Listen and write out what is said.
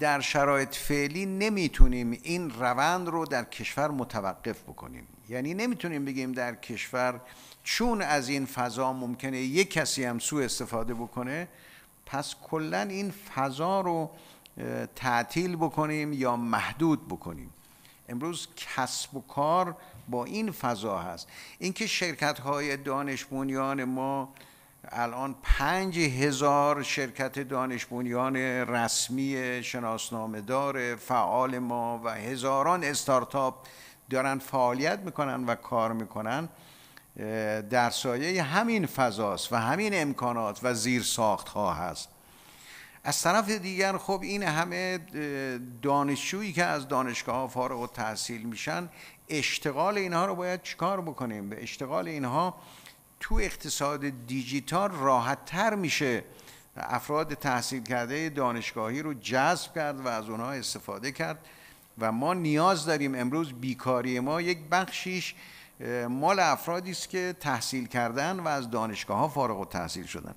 در شرایط فعلی نمیتونیم این روند رو در کشور متوقف بکنیم یعنی نمیتونیم بگیم در کشور چون از این فضا ممکنه یک کسی هم سوء استفاده بکنه پس کلا این فضا رو تعطیل بکنیم یا محدود بکنیم امروز کسب و کار با این فضا هست اینکه شرکت های دانش ما الان پنج هزار شرکت دانش بنیان رسمی شناسنامه دار فعال ما و هزاران استارتاپ دارن فعالیت میکنن و کار میکنن در سایه همین فضاست و همین امکانات و زیر ساخت ها هست از طرف دیگر خب این همه دانشجویی که از دانشگاه ها فارغ و تحصیل میشن اشتغال اینها رو باید چیکار بکنیم به اشتغال اینها تو اقتصاد دیجیتال راحت تر میشه افراد تحصیل کرده دانشگاهی رو جذب کرد و از اونها استفاده کرد و ما نیاز داریم امروز بیکاری ما یک بخشیش مال افرادی است که تحصیل کردن و از دانشگاه ها فارغ و تحصیل شدن